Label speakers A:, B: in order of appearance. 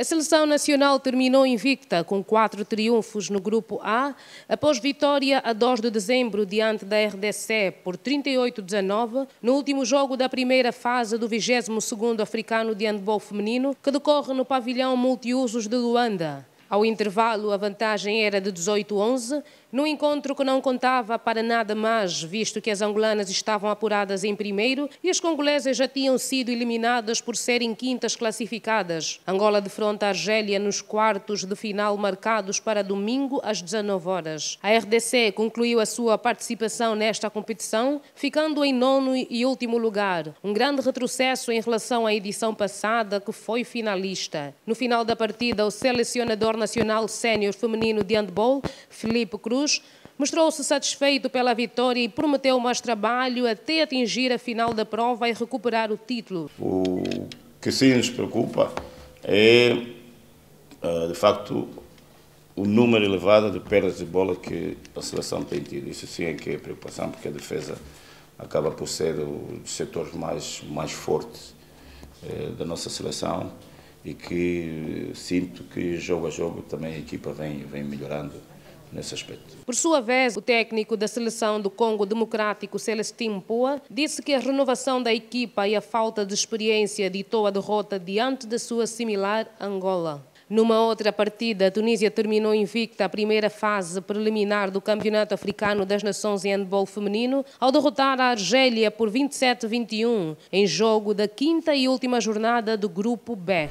A: A seleção nacional terminou invicta com quatro triunfos no Grupo A, após vitória a 2 de dezembro diante da RDC por 38-19, no último jogo da primeira fase do 22º Africano de Handball Feminino, que decorre no pavilhão multiusos de Luanda. Ao intervalo, a vantagem era de 18-11, num encontro que não contava para nada mais, visto que as angolanas estavam apuradas em primeiro e as congolesas já tinham sido eliminadas por serem quintas classificadas. Angola defronta a Argélia nos quartos de final marcados para domingo às 19 horas. A RDC concluiu a sua participação nesta competição, ficando em nono e último lugar, um grande retrocesso em relação à edição passada, que foi finalista. No final da partida, o selecionador Nacional Sénior Feminino de Handball, Felipe Cruz, mostrou-se satisfeito pela vitória e prometeu mais trabalho até atingir a final da prova e recuperar o título.
B: O que sim nos preocupa é, ah, de facto, o número elevado de perdas de bola que a seleção tem tido. Isso sim é que é preocupação, porque a defesa acaba por ser um dos setores mais, mais fortes eh, da nossa seleção e que eh, sinto que jogo a jogo também a equipa vem, vem melhorando nesse aspecto.
A: Por sua vez, o técnico da seleção do Congo Democrático, Celestino Poa, disse que a renovação da equipa e a falta de experiência ditou a derrota diante da sua similar Angola. Numa outra partida, a Tunísia terminou invicta a primeira fase preliminar do Campeonato Africano das Nações em Handball Feminino, ao derrotar a Argélia por 27-21, em jogo da quinta e última jornada do Grupo B.